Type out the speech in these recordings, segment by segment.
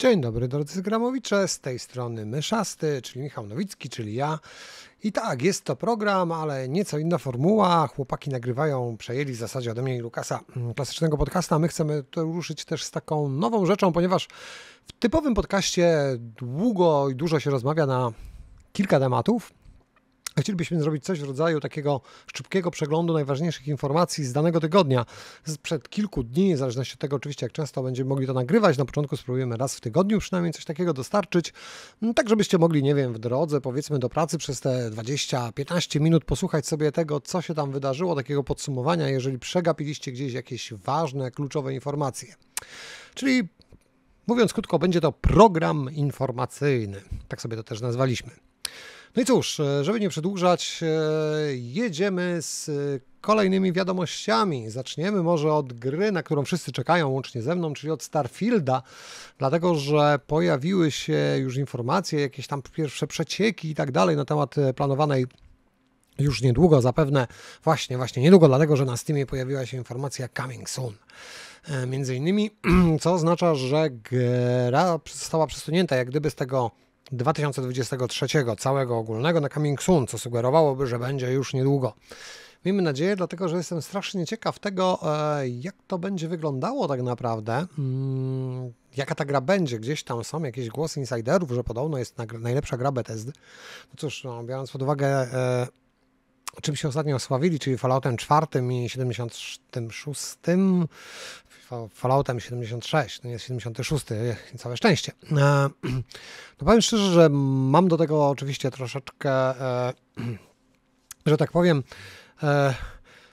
Dzień dobry drodzy gramowicze. z tej strony Myszasty, czyli Michał Nowicki, czyli ja. I tak, jest to program, ale nieco inna formuła. Chłopaki nagrywają, przejęli w zasadzie ode mnie i Lukasa mm, klasycznego podcasta. My chcemy to ruszyć też z taką nową rzeczą, ponieważ w typowym podcaście długo i dużo się rozmawia na kilka tematów. Chcielibyśmy zrobić coś w rodzaju takiego szybkiego przeglądu najważniejszych informacji z danego tygodnia, sprzed kilku dni, w zależności od tego oczywiście, jak często będziemy mogli to nagrywać. Na początku spróbujemy raz w tygodniu przynajmniej coś takiego dostarczyć, mm, tak żebyście mogli, nie wiem, w drodze, powiedzmy do pracy przez te 20-15 minut posłuchać sobie tego, co się tam wydarzyło, takiego podsumowania, jeżeli przegapiliście gdzieś jakieś ważne, kluczowe informacje. Czyli Mówiąc krótko, będzie to program informacyjny. Tak sobie to też nazwaliśmy. No i cóż, e, żeby nie przedłużać, e, jedziemy z kolejnymi wiadomościami. Zaczniemy może od gry, na którą wszyscy czekają łącznie ze mną, czyli od Starfielda, dlatego że pojawiły się już informacje, jakieś tam pierwsze przecieki i tak dalej na temat e, planowanej już niedługo, zapewne właśnie, właśnie niedługo, dlatego że na Steamie pojawiła się informacja coming soon. Między innymi, co oznacza, że gra została przesunięta jak gdyby z tego 2023 całego ogólnego na Coming Soon, co sugerowałoby, że będzie już niedługo. Miejmy nadzieję, dlatego że jestem strasznie ciekaw tego, e, jak to będzie wyglądało tak naprawdę, mm, jaka ta gra będzie. Gdzieś tam są jakieś głosy insiderów, że podobno jest najlepsza gra Bethesdy. No cóż, no, biorąc pod uwagę e, czym się ostatnio osławili, czyli Falloutem 4 i 76, Falloutem 76, to nie jest 76, całe szczęście. No powiem szczerze, że mam do tego oczywiście troszeczkę, e, że tak powiem, e,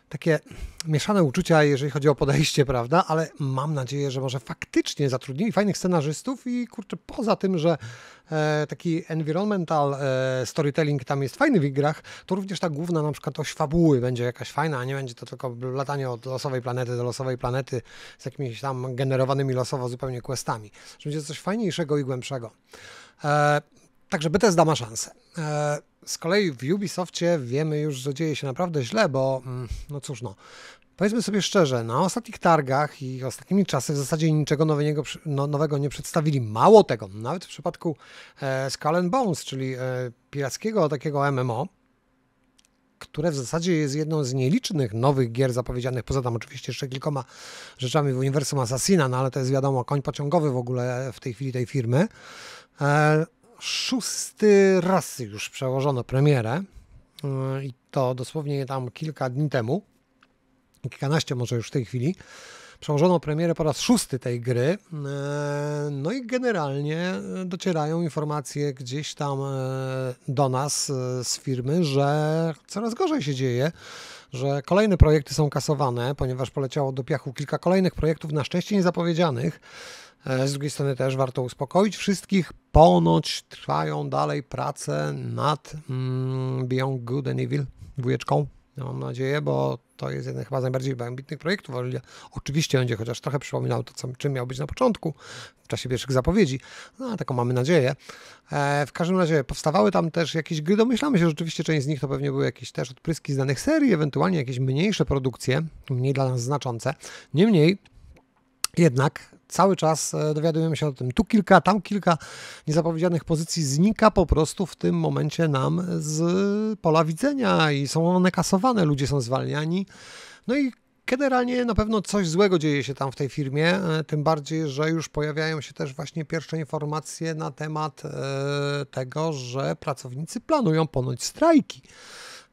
takie mieszane uczucia, jeżeli chodzi o podejście, prawda? Ale mam nadzieję, że może faktycznie zatrudnili fajnych scenarzystów i kurczę, poza tym, że e, taki environmental e, storytelling tam jest fajny w igrach, to również ta główna na przykład oś fabuły będzie jakaś fajna, a nie będzie to tylko latanie od losowej planety do losowej planety z jakimiś tam generowanymi losowo zupełnie questami. Że będzie coś fajniejszego i głębszego. E, Także Bethesda ma szansę. E, z kolei w Ubisoftie wiemy już, że dzieje się naprawdę źle, bo mm, no cóż no, powiedzmy sobie szczerze, na ostatnich targach i ostatnimi czasy w zasadzie niczego nowego, no, nowego nie przedstawili. Mało tego, nawet w przypadku e, Skull and Bones, czyli e, pirackiego takiego MMO, które w zasadzie jest jedną z nielicznych nowych gier zapowiedzianych, poza tam oczywiście jeszcze kilkoma rzeczami w uniwersum Assassina, no ale to jest wiadomo koń pociągowy w ogóle w tej chwili tej firmy. E, szósty raz już przełożono premierę y, i to dosłownie tam kilka dni temu, kilkanaście może już w tej chwili, przełożono premierę po raz szósty tej gry. Y, no i generalnie y, docierają informacje gdzieś tam do nas z firmy, że coraz gorzej się dzieje, że kolejne projekty są kasowane, ponieważ poleciało do piachu kilka kolejnych projektów, na szczęście niezapowiedzianych. E, z drugiej strony też warto uspokoić wszystkich. Ponoć trwają dalej prace nad mm, Beyond Good and Evil dwójeczką. mam nadzieję, bo to jest jeden chyba z najbardziej ambitnych projektów. Oczywiście będzie chociaż trochę przypominał to, co, czym miał być na początku, w czasie pierwszych zapowiedzi. No, taką mamy nadzieję. E, w każdym razie powstawały tam też jakieś gry. Domyślamy się, że rzeczywiście część z nich to pewnie były jakieś też odpryski z danych serii, ewentualnie jakieś mniejsze produkcje, mniej dla nas znaczące. Niemniej jednak cały czas e, dowiadujemy się o tym. Tu kilka, tam kilka niezapowiedzianych pozycji znika po prostu w tym momencie nam z pola widzenia i są one kasowane, ludzie są zwalniani. No i generalnie na pewno coś złego dzieje się tam w tej firmie, e, tym bardziej, że już pojawiają się też właśnie pierwsze informacje na temat e, tego, że pracownicy planują ponoć strajki.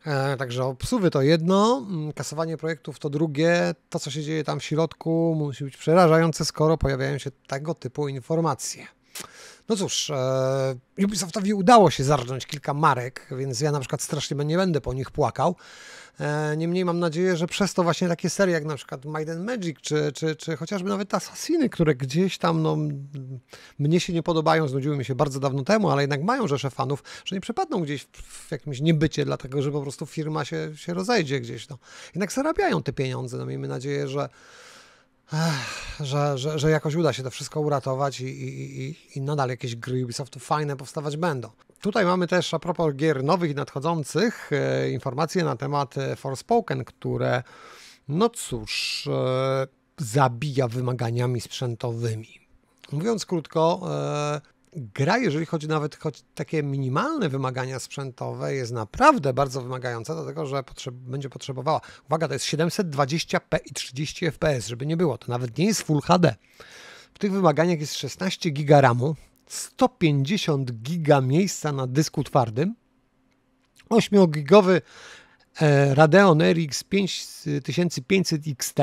E, także obsuwy to jedno, mm, kasowanie projektów to drugie. To, co się dzieje tam w środku, musi być przerażające, skoro pojawiają się tego typu informacje. No cóż, e, Ubisoftowi udało się zarżnąć kilka marek, więc ja na przykład strasznie nie będę po nich płakał. E, niemniej mam nadzieję, że przez to właśnie takie serie jak na przykład *Maiden Magic, czy, czy, czy chociażby nawet Assassiny, które gdzieś tam no, mnie się nie podobają, znudziły mi się bardzo dawno temu, ale jednak mają rzesze fanów, że nie przepadną gdzieś w, w jakimś niebycie, dlatego że po prostu firma się, się rozejdzie gdzieś. No. Jednak zarabiają te pieniądze. No, miejmy nadzieję, że że, że, że jakoś uda się to wszystko uratować i, i, i, i nadal jakieś gry Ubisoftu fajne powstawać będą. Tutaj mamy też a propos gier nowych i nadchodzących e, informacje na temat e, Forspoken, które no cóż, e, zabija wymaganiami sprzętowymi. Mówiąc krótko, e, gra, jeżeli chodzi nawet choć takie minimalne wymagania sprzętowe, jest naprawdę bardzo wymagająca, dlatego że potrzeb, będzie potrzebowała. Uwaga, to jest 720p i 30 fps, żeby nie było. To nawet nie jest Full HD. W tych wymaganiach jest 16 GB RAMu, 150 giga miejsca na dysku twardym, 8-gigowy e, Radeon RX 5500 XT,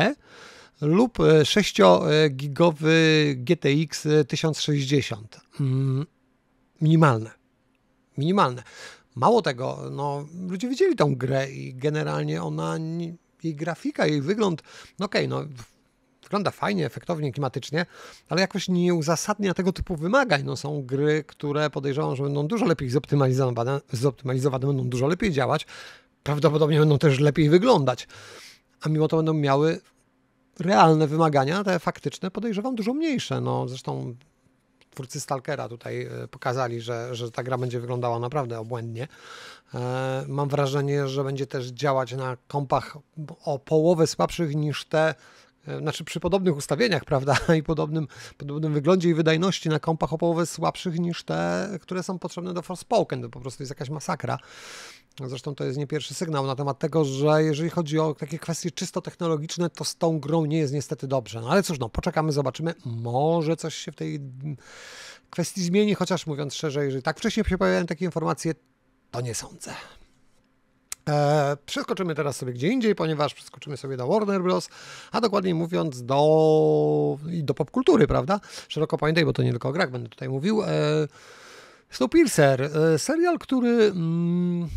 lub 6-gigowy GTX 1060. Minimalne. Minimalne. Mało tego, no, ludzie widzieli tą grę i generalnie ona, jej grafika, jej wygląd, no okej, okay, no wygląda fajnie, efektownie, klimatycznie, ale jakoś nie uzasadnia tego typu wymagań. No, są gry, które podejrzewam, że będą dużo lepiej zoptymalizowane, zoptymalizowane, będą dużo lepiej działać, prawdopodobnie będą też lepiej wyglądać, a mimo to będą miały realne wymagania, te faktyczne, podejrzewam dużo mniejsze. No, zresztą twórcy Stalkera tutaj e, pokazali, że, że ta gra będzie wyglądała naprawdę obłędnie. E, mam wrażenie, że będzie też działać na kompach o połowę słabszych niż te, e, znaczy przy podobnych ustawieniach, prawda, i podobnym, podobnym wyglądzie i wydajności na kompach o połowę słabszych niż te, które są potrzebne do Forspoken, to po prostu jest jakaś masakra. Zresztą to jest nie pierwszy sygnał na temat tego, że jeżeli chodzi o takie kwestie czysto technologiczne, to z tą grą nie jest niestety dobrze. No ale cóż, no poczekamy, zobaczymy. Może coś się w tej mm, kwestii zmieni, chociaż mówiąc szczerze, jeżeli tak wcześniej się pojawiają takie informacje, to nie sądzę. Eee, przeskoczymy teraz sobie gdzie indziej, ponieważ przeskoczymy sobie do Warner Bros., a dokładniej mówiąc do, do popkultury, prawda? Szeroko pamiętaj, bo to nie tylko o grach będę tutaj mówił. Eee, Snowpiercer, e, serial, który... Mm,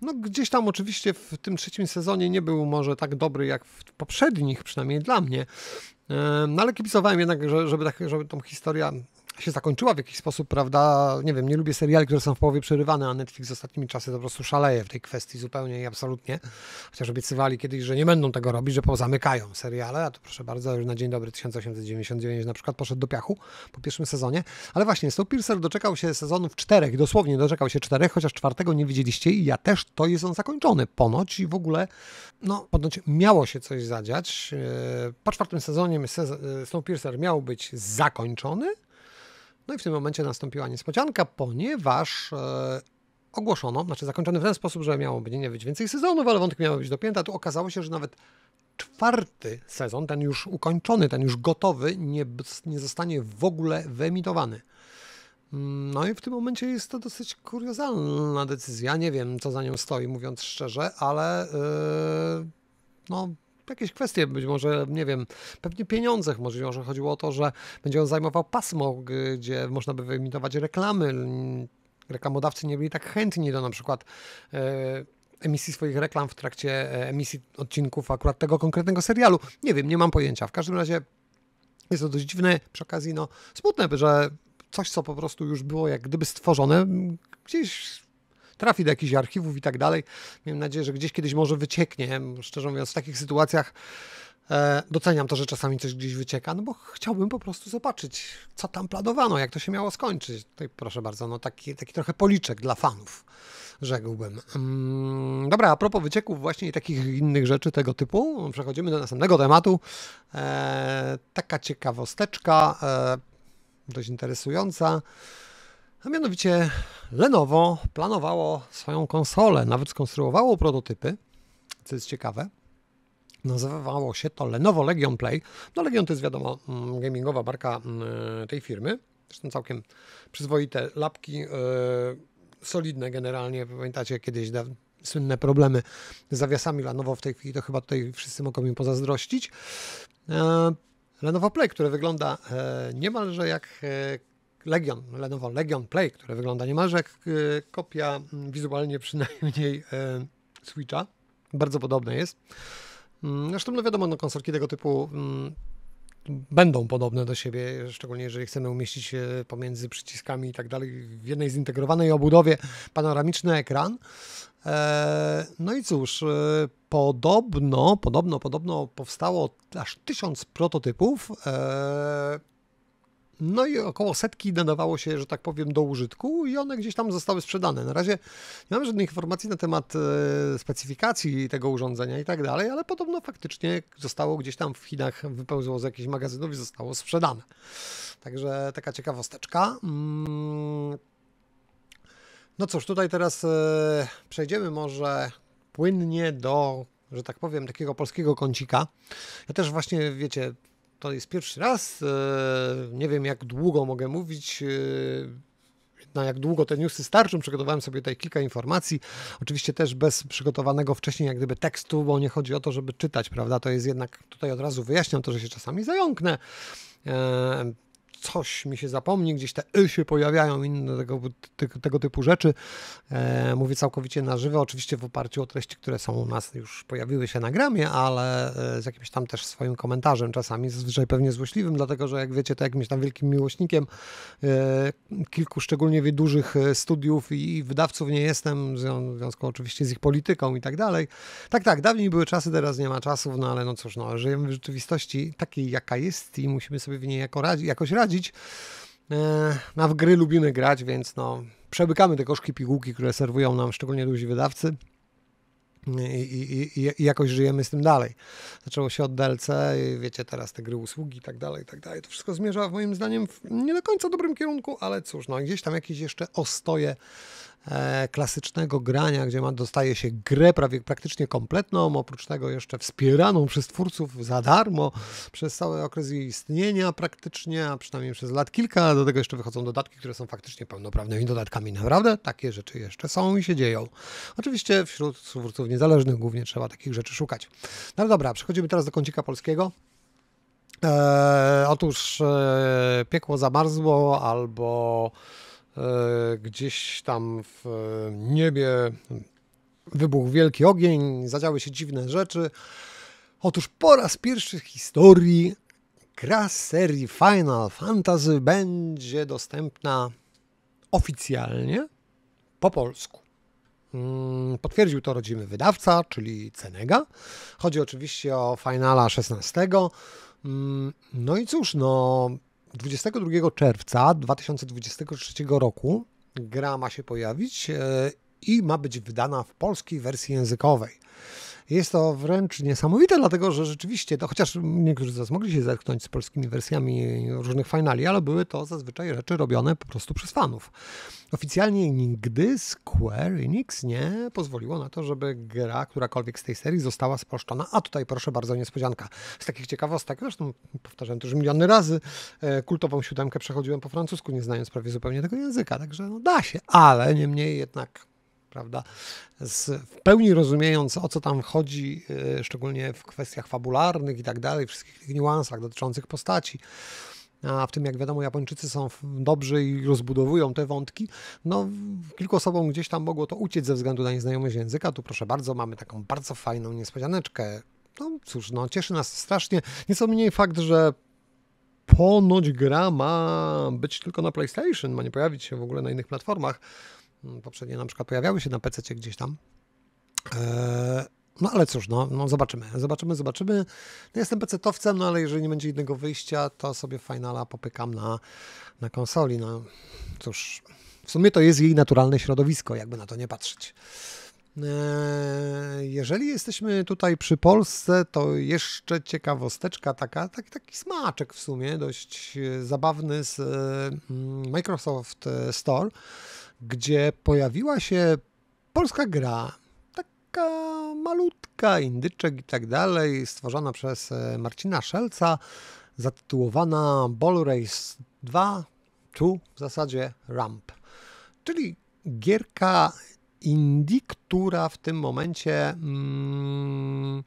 no gdzieś tam oczywiście w tym trzecim sezonie nie był może tak dobry jak w poprzednich, przynajmniej dla mnie. No ale kibicowałem jednak, żeby, tak, żeby tą historię się zakończyła w jakiś sposób, prawda? Nie wiem, nie lubię seriali, które są w połowie przerywane, a Netflix z ostatnimi czasy po prostu szaleje w tej kwestii zupełnie i absolutnie. Chociaż obiecywali kiedyś, że nie będą tego robić, że pozamykają seriale, a to proszę bardzo, już na dzień dobry 1899 na przykład poszedł do piachu po pierwszym sezonie. Ale właśnie, Snowpiercer doczekał się sezonów czterech, dosłownie doczekał się czterech, chociaż czwartego nie widzieliście i ja też, to jest on zakończony ponoć i w ogóle, no, ponoć miało się coś zadziać. E, po czwartym sezonie e, Snowpiercer miał być zakończony, no i w tym momencie nastąpiła niespodzianka, ponieważ e, ogłoszono, znaczy zakończony w ten sposób, że miało być nie być więcej sezonów, ale wątki miały być dopięte. Tu okazało się, że nawet czwarty sezon, ten już ukończony, ten już gotowy, nie, nie zostanie w ogóle wyemitowany. Mm, no i w tym momencie jest to dosyć kuriozalna decyzja. Nie wiem, co za nią stoi, mówiąc szczerze, ale yy, no, jakieś kwestie, być może, nie wiem, pewnie pieniądze, może, może chodziło o to, że będzie on zajmował pasmo, gdzie można by wyemitować reklamy. Reklamodawcy nie byli tak chętni do na przykład e, emisji swoich reklam w trakcie e, emisji odcinków akurat tego konkretnego serialu. Nie wiem, nie mam pojęcia. W każdym razie jest to dość dziwne, przy okazji no, smutne, że coś, co po prostu już było jak gdyby stworzone, gdzieś trafi do jakichś archiwów i tak dalej. Miejmy nadzieję, że gdzieś kiedyś może wycieknie. Szczerze mówiąc, w takich sytuacjach e, doceniam to, że czasami coś gdzieś wycieka, no bo chciałbym po prostu zobaczyć, co tam planowano, jak to się miało skończyć. Tutaj proszę bardzo, no taki, taki trochę policzek dla fanów rzekłbym. Mm, dobra, a propos wycieków właśnie i takich innych rzeczy tego typu, przechodzimy do następnego tematu. E, taka ciekawosteczka, e, dość interesująca. A mianowicie Lenovo planowało swoją konsolę, nawet skonstruowało prototypy, co jest ciekawe. Nazywało się to Lenovo Legion Play. No Legion to jest wiadomo mm, gamingowa marka mm, e, tej firmy. Zresztą całkiem przyzwoite lapki, e, solidne generalnie. Pamiętacie kiedyś słynne problemy z zawiasami Lenovo w tej chwili, to chyba tutaj wszyscy mogą mi pozazdrościć. E, Lenovo Play, które wygląda niemalże jak Legion, Lenovo Legion Play, które wygląda niemalże jak e, kopia wizualnie przynajmniej e, Switcha. Bardzo podobne jest. Mm, zresztą, no wiadomo, no, konsolki tego typu mm, będą podobne do siebie, szczególnie jeżeli chcemy umieścić pomiędzy przyciskami i tak dalej w jednej zintegrowanej obudowie panoramiczny ekran. E, no i cóż, podobno, podobno, podobno powstało aż tysiąc prototypów. No i około setki nadawało się, że tak powiem, do użytku i one gdzieś tam zostały sprzedane. Na razie nie mam żadnych informacji na temat e, specyfikacji tego urządzenia i tak dalej, ale podobno faktycznie zostało gdzieś tam w Chinach, wypełzło z jakichś magazynów i zostało sprzedane. Także taka ciekawosteczka. Mm. No cóż, tutaj teraz e, przejdziemy może płynnie do że tak powiem, takiego polskiego kącika. Ja też właśnie, wiecie, to jest pierwszy raz. E, nie wiem, jak długo mogę mówić e, na jak długo te newsy starczą. Przygotowałem sobie tutaj kilka informacji. Oczywiście też bez przygotowanego wcześniej jak gdyby tekstu, bo nie chodzi o to, żeby czytać, prawda? To jest jednak, tutaj od razu wyjaśniam to, że się czasami zająknę. E, coś mi się zapomni, gdzieś te y się pojawiają, inne tego, tego typu rzeczy. E, mówię całkowicie na żywo, oczywiście w oparciu o treści, które są u nas, już pojawiły się na gramie, ale e, z jakimś tam też swoim komentarzem czasami, zazwyczaj pewnie złośliwym, dlatego że jak wiecie, to jakimś tam wielkim miłośnikiem e, kilku szczególnie dużych e, studiów i, i wydawców nie jestem, w związku oczywiście z ich polityką i tak dalej. Tak, tak, dawniej były czasy, teraz nie ma czasów, no ale no cóż, no, żyjemy w rzeczywistości takiej, jaka jest i musimy sobie w niej jako radzi, jakoś radzić poradzić. E, na w gry lubimy grać, więc no, przebykamy te koszki pigułki, które serwują nam szczególnie duzi wydawcy. I, i, i, jakoś żyjemy z tym dalej. Zaczęło się od DLC, wiecie, teraz te gry usługi i tak dalej, i tak dalej. To wszystko zmierza moim zdaniem w nie do końca dobrym kierunku, ale cóż, no gdzieś tam jakieś jeszcze ostoje E, klasycznego grania, gdzie ma, dostaje się grę prawie praktycznie kompletną, oprócz tego jeszcze wspieraną przez twórców za darmo przez cały okres jej istnienia praktycznie, a przynajmniej przez lat kilka. Do tego jeszcze wychodzą dodatki, które są faktycznie pełnoprawnymi dodatkami. Naprawdę takie rzeczy jeszcze są i się dzieją. Oczywiście wśród twórców niezależnych głównie trzeba takich rzeczy szukać. No dobra, przechodzimy teraz do kącika polskiego. Eee, otóż e, piekło zamarzło albo E, gdzieś tam w e, niebie wybuchł wielki ogień, zadziały się dziwne rzeczy. Otóż po raz pierwszy w historii gra serii Final Fantasy będzie dostępna oficjalnie po polsku. Mm, potwierdził to rodzimy wydawca, czyli Cenega. Chodzi oczywiście o finala 16. Mm, no i cóż, no 22 czerwca 2023 roku gra ma się pojawić e, i ma być wydana w polskiej wersji językowej. Jest to wręcz niesamowite, dlatego że rzeczywiście, to chociaż niektórzy z nas mogli się zetknąć z polskimi wersjami różnych finali, ale były to zazwyczaj rzeczy robione po prostu przez fanów. Oficjalnie nigdy Square Enix nie pozwoliło na to, żeby gra którakolwiek z tej serii została spłaszczona, A tutaj proszę bardzo, niespodzianka. Z takich ciekawostek, zresztą powtarzałem to już miliony razy, e, kultową siódemkę przechodziłem po francusku, nie znając prawie zupełnie tego języka, także no da się, ale niemniej jednak prawda? Z, w pełni rozumiejąc, o co tam chodzi, y, szczególnie w kwestiach fabularnych i tak dalej, wszystkich tych niuansach dotyczących postaci. A w tym, jak wiadomo, Japończycy są dobrzy i rozbudowują te wątki. No, kilku osobom gdzieś tam mogło to uciec ze względu na nieznajomość języka. Tu, proszę bardzo, mamy taką bardzo fajną niespodzianeczkę. No cóż, no, cieszy nas strasznie. Nieco mniej fakt, że ponoć gra ma być tylko na PlayStation, ma nie pojawić się w ogóle na innych platformach poprzednie na przykład pojawiały się na PC gdzieś tam. E, no ale cóż, no, no zobaczymy, zobaczymy, zobaczymy. No, jestem PC-towcem, no ale jeżeli nie będzie innego wyjścia, to sobie Finala popykam na, na konsoli. No cóż, w sumie to jest jej naturalne środowisko, jakby na to nie patrzeć. E, jeżeli jesteśmy tutaj przy Polsce, to jeszcze ciekawosteczka taka, taki, taki smaczek w sumie, dość e, zabawny z mm, Microsoft Store gdzie pojawiła się polska gra, taka malutka, indyczek i tak dalej, stworzona przez e, Marcina Szelca, zatytułowana Ball Race 2, tu w zasadzie Ramp, czyli gierka indie, która w tym momencie... Mm,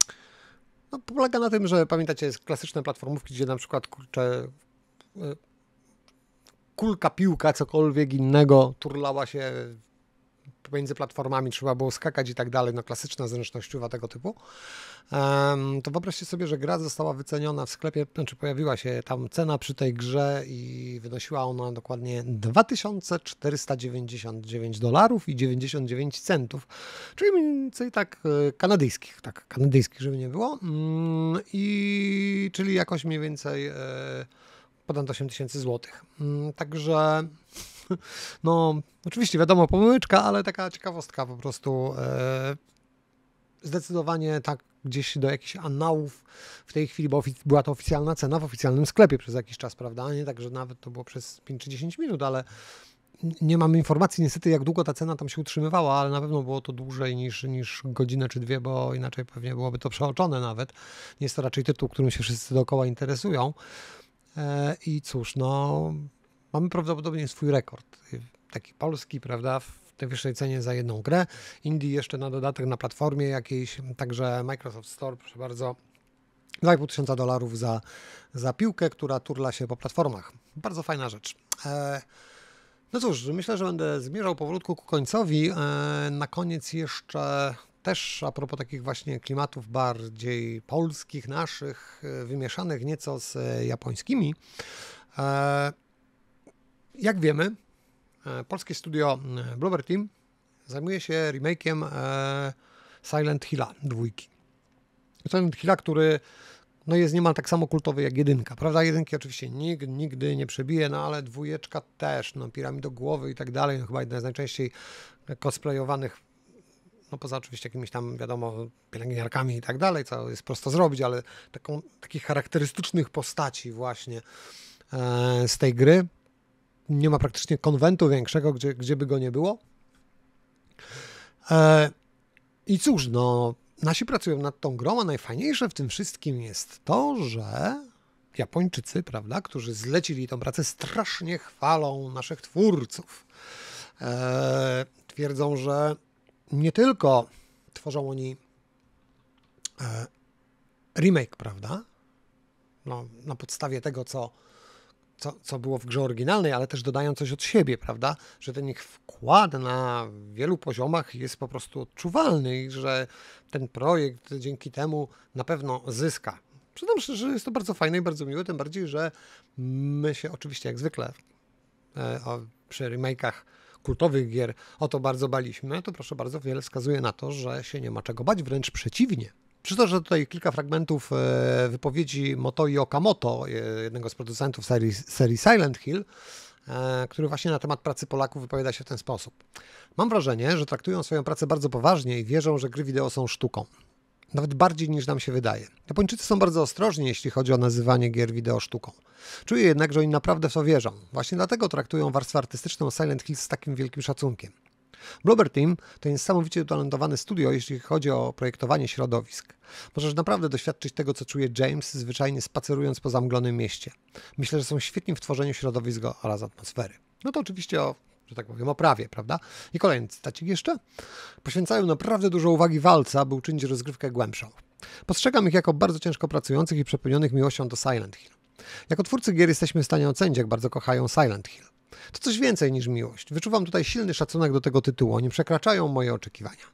no, polega na tym, że pamiętacie, jest klasyczne platformówki, gdzie na przykład kurczę, e, kulka, piłka, cokolwiek innego turlała się pomiędzy platformami, trzeba było skakać i tak dalej, no klasyczna zręcznościowa tego typu, to wyobraźcie sobie, że gra została wyceniona w sklepie, znaczy pojawiła się tam cena przy tej grze i wynosiła ona dokładnie 2499 dolarów i 99 centów, czyli mniej więcej tak e, kanadyjskich, tak kanadyjskich, żeby nie było, mm, i czyli jakoś mniej więcej e, ponad 8 tysięcy złotych. Mm, także, no, oczywiście wiadomo, pomyłeczka, ale taka ciekawostka po prostu. E, zdecydowanie tak gdzieś do jakichś annałów w tej chwili, bo była to oficjalna cena w oficjalnym sklepie przez jakiś czas, prawda? Nie tak, że nawet to było przez 5 czy 10 minut, ale nie mam informacji niestety, jak długo ta cena tam się utrzymywała, ale na pewno było to dłużej niż, niż godzinę czy dwie, bo inaczej pewnie byłoby to przeoczone nawet. Jest to raczej tytuł, którym się wszyscy dookoła interesują. E, I cóż, no, mamy prawdopodobnie swój rekord. Taki polski, prawda, w najwyższej cenie za jedną grę. Indie jeszcze na dodatek na platformie jakiejś, także Microsoft Store, proszę bardzo, 2,5 tysiąca dolarów za, za piłkę, która turla się po platformach. Bardzo fajna rzecz. E, no cóż, myślę, że będę zmierzał powolutku ku końcowi. E, na koniec jeszcze też a propos takich właśnie klimatów bardziej polskich, naszych, e, wymieszanych nieco z e, japońskimi. E, jak wiemy, polskie studio Blubber Team zajmuje się remakiem Silent Hilla dwójki. Silent Hilla, który no jest niemal tak samo kultowy jak jedynka, prawda? Jedynki oczywiście nikt nigdy nie przebije, no ale dwójeczka też, no piramidogłowy głowy i tak dalej, no chyba jedna z najczęściej cosplayowanych no poza oczywiście jakimiś tam, wiadomo, pielęgniarkami i tak dalej, co jest prosto zrobić, ale taką, takich charakterystycznych postaci właśnie e, z tej gry. Nie ma praktycznie konwentu większego, gdzie, gdzie by go nie było. E, I cóż, no, nasi pracują nad tą grą, a najfajniejsze w tym wszystkim jest to, że Japończycy, prawda, którzy zlecili tą pracę, strasznie chwalą naszych twórców. E, twierdzą, że nie tylko tworzą oni e, remake, prawda? No, na podstawie tego, co, co, co było w grze oryginalnej, ale też dodają coś od siebie, prawda? Że ten ich wkład na wielu poziomach jest po prostu odczuwalny i że ten projekt dzięki temu na pewno zyska. Przyznam szczerze, że jest to bardzo fajne i bardzo miłe, tym bardziej, że my się oczywiście jak zwykle e, przy remake'ach kultowych gier o to bardzo baliśmy, to proszę bardzo, wiele wskazuje na to, że się nie ma czego bać, wręcz przeciwnie. Przytoczę tutaj kilka fragmentów e, wypowiedzi Motoi Okamoto, e, jednego z producentów serii, serii Silent Hill, e, który właśnie na temat pracy Polaków wypowiada się w ten sposób. Mam wrażenie, że traktują swoją pracę bardzo poważnie i wierzą, że gry wideo są sztuką. Nawet bardziej niż nam się wydaje. Japończycy są bardzo ostrożni, jeśli chodzi o nazywanie gier wideo sztuką. Czuję jednak, że oni naprawdę w to wierzą. Właśnie dlatego traktują warstwę artystyczną Silent Hill z takim wielkim szacunkiem. Blubber Team to niesamowicie utalentowane studio, jeśli chodzi o projektowanie środowisk. Możesz naprawdę doświadczyć tego, co czuje James, zwyczajnie spacerując po zamglonym mieście. Myślę, że są świetni w tworzeniu środowiska oraz atmosfery. No to oczywiście o że tak powiem, o prawie, prawda? I kolejny cytacik jeszcze. Poświęcają naprawdę dużo uwagi walce, aby uczynić rozgrywkę głębszą. Postrzegam ich jako bardzo ciężko pracujących i przepełnionych miłością do Silent Hill. Jako twórcy gier jesteśmy w stanie ocenić, jak bardzo kochają Silent Hill. To coś więcej niż miłość. Wyczuwam tutaj silny szacunek do tego tytułu. Oni przekraczają moje oczekiwania.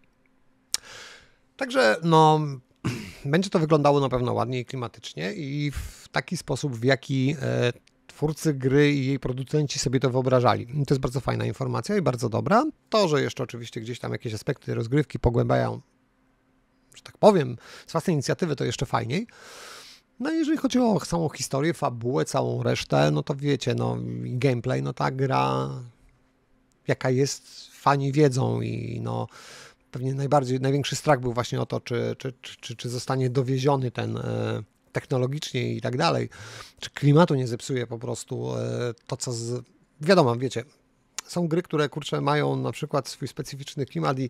Także, no, będzie to wyglądało na pewno ładniej klimatycznie i w taki sposób, w jaki e, twórcy gry i jej producenci sobie to wyobrażali. I to jest bardzo fajna informacja i bardzo dobra. To, że jeszcze oczywiście gdzieś tam jakieś aspekty rozgrywki pogłębiają, że tak powiem, z własnej inicjatywy, to jeszcze fajniej. No i jeżeli chodzi o samą historię, fabułę, całą resztę, no to wiecie, no gameplay, no ta gra jaka jest, fani wiedzą i no pewnie najbardziej, największy strach był właśnie o to, czy, czy, czy, czy zostanie dowieziony ten e, technologicznie i tak dalej, czy klimatu nie zepsuje po prostu e, to, co z... wiadomo, wiecie, są gry, które kurczę mają na przykład swój specyficzny klimat i,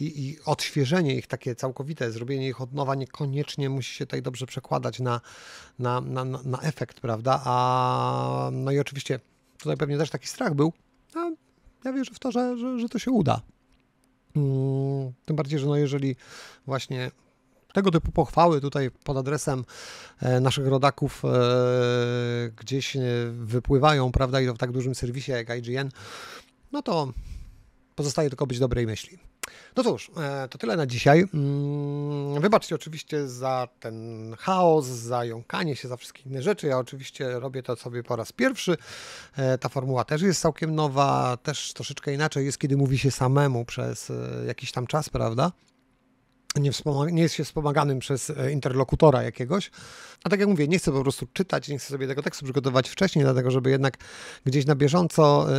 i, i, odświeżenie ich takie całkowite, zrobienie ich od nowa niekoniecznie musi się tutaj dobrze przekładać na, na, na, na efekt, prawda? A no i oczywiście tutaj pewnie też taki strach był. A ja wierzę w to, że, że, że to się uda. Mm, tym bardziej, że no jeżeli właśnie tego typu pochwały tutaj pod adresem e, naszych rodaków e, gdzieś e, wypływają, prawda, i to w tak dużym serwisie jak IGN, no to pozostaje tylko być dobrej myśli. No cóż, to tyle na dzisiaj. Mm, wybaczcie oczywiście za ten chaos, za jąkanie się, za wszystkie inne rzeczy. Ja oczywiście robię to sobie po raz pierwszy. Ta formuła też jest całkiem nowa, też troszeczkę inaczej jest, kiedy mówi się samemu przez jakiś tam czas, prawda? nie, nie, jest się wspomaganym przez e, interlokutora jakiegoś. A tak jak mówię, nie chcę po prostu czytać, nie chcę sobie tego tekstu przygotować wcześniej, dlatego żeby jednak gdzieś na bieżąco, e,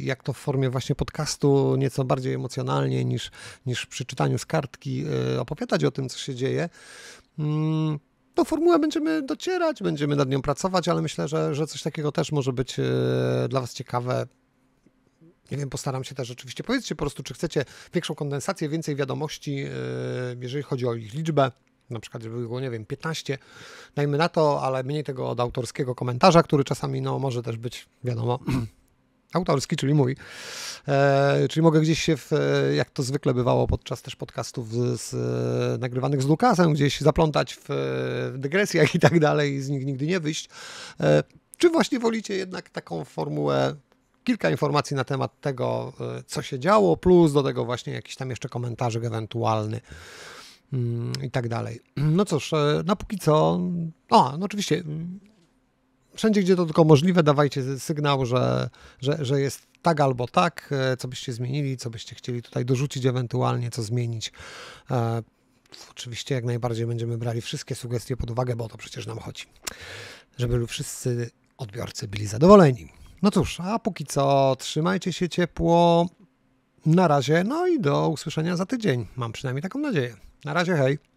jak to w formie właśnie podcastu, nieco bardziej emocjonalnie niż, niż przy czytaniu z kartki, e, opowiadać o tym, co się dzieje. Tą mm, no, formułę będziemy docierać, będziemy nad nią pracować, ale myślę, że, że coś takiego też może być dla Was ciekawe nie wiem, postaram się też rzeczywiście. Powiedzcie po prostu, czy chcecie większą kondensację, więcej wiadomości, yy, jeżeli chodzi o ich liczbę na przykład, żeby było, nie wiem, 15, dajmy na to, ale mniej tego od autorskiego komentarza, który czasami, no, może też być, wiadomo, autorski, czyli mój. E, czyli mogę gdzieś się, w, yy, jak to zwykle bywało podczas też podcastów z, z, nagrywanych z Lukasem, gdzieś zaplątać w, w dygresjach i tak dalej i z nich nigdy nie wyjść. E, czy właśnie wolicie jednak taką formułę kilka informacji na temat tego, y, co się działo, plus do tego właśnie jakiś tam jeszcze komentarzyk ewentualny mm, i tak dalej. No cóż, y, na no póki co, no oczywiście, mm, wszędzie gdzie to tylko możliwe, dawajcie sygnał, że, że, że jest tak albo tak, y, co byście zmienili, co byście chcieli tutaj dorzucić ewentualnie, co zmienić. E, oczywiście jak najbardziej będziemy brali wszystkie sugestie pod uwagę, bo o to przecież nam chodzi, żeby wszyscy odbiorcy byli zadowoleni. No cóż, a póki co trzymajcie się ciepło. Na razie, no i do usłyszenia za tydzień. Mam przynajmniej taką nadzieję. Na razie, hej.